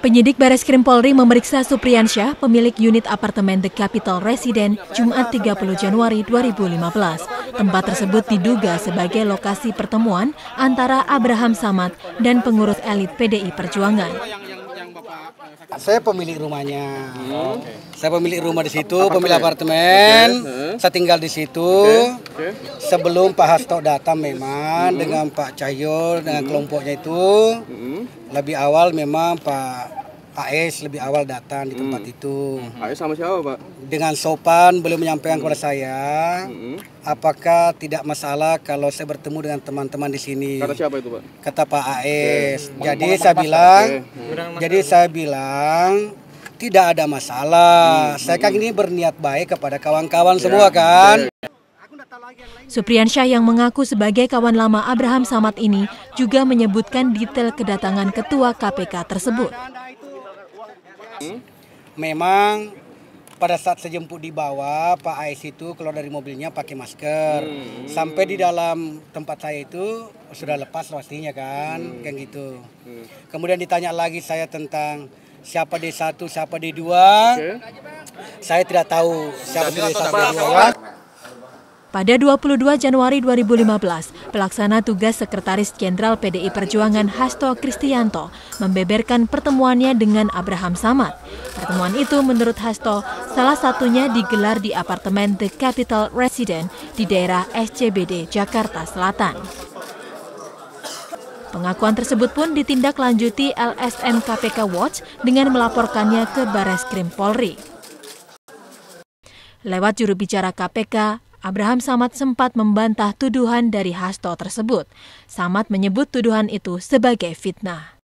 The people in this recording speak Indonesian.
Penyidik Baris Krim Polri memeriksa Supriyansyah, pemilik unit apartemen The Capital Resident, Jumat 30 Januari 2015. Tempat tersebut diduga sebagai lokasi pertemuan antara Abraham Samad dan pengurus elit PDI Perjuangan. Saya pemilik rumahnya. Saya pemilik rumah di situ, pemilik apartemen. Saya tinggal di situ. Sebelum Pak Hasto datang memang -hmm. dengan Pak Cahyo dengan -hmm. kelompoknya itu -hmm. lebih awal memang Pak AS lebih awal datang di tempat hmm. itu. AS sama siapa, Pak? Dengan sopan beliau menyampaikan hmm. kepada saya. Hmm. Apakah tidak masalah kalau saya bertemu dengan teman-teman di sini? Kata siapa itu, Pak? Kata Pak AS. Okay. Jadi Mereka saya bilang, okay. jadi saya bilang tidak ada masalah. Hmm. Saya kan ini berniat baik kepada kawan-kawan yeah. semua kan. Okay. Ya, ya. Supriyansyah yang mengaku sebagai kawan lama Abraham Samad ini juga menyebutkan detail kedatangan ketua KPK tersebut. Memang pada saat sejemput di bawah Pak Ais itu keluar dari mobilnya pakai masker. Hmm. Sampai di dalam tempat saya itu sudah lepas pastinya kan, hmm. kayak gitu. Hmm. Kemudian ditanya lagi saya tentang siapa D1, siapa D2. Okay. Saya tidak tahu siapa D1 D2. Pada 22 Januari 2015, pelaksana tugas Sekretaris Jenderal PDI Perjuangan Hasto Kristianto membeberkan pertemuannya dengan Abraham Samad. Pertemuan itu menurut Hasto salah satunya digelar di apartemen The Capital Residence di daerah SCBD Jakarta Selatan. Pengakuan tersebut pun ditindaklanjuti LSM KPK Watch dengan melaporkannya ke Bareskrim Polri. Lewat juru bicara KPK, Abraham Samad sempat membantah tuduhan dari Hasto tersebut. Samad menyebut tuduhan itu sebagai fitnah.